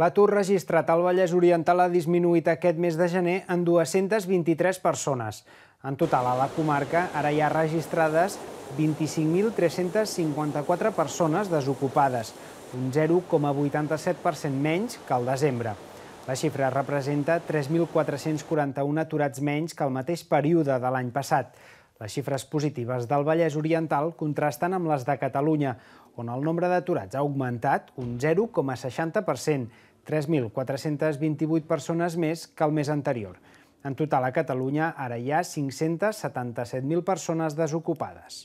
L'atur registrat al Vallès Oriental ha disminuït aquest mes de gener en 223 persones. En total, a la comarca ara hi ha registrades 25.354 persones desocupades, un 0,87% menys que el desembre. La xifra representa 3.441 aturats menys que el mateix període de l'any passat. Les xifres positives del Vallès Oriental contrasten amb les de Catalunya, on el nombre d'aturats ha augmentat un 0,60%, 3.428 persones més que el mes anterior. En total, a Catalunya ara hi ha 577.000 persones desocupades.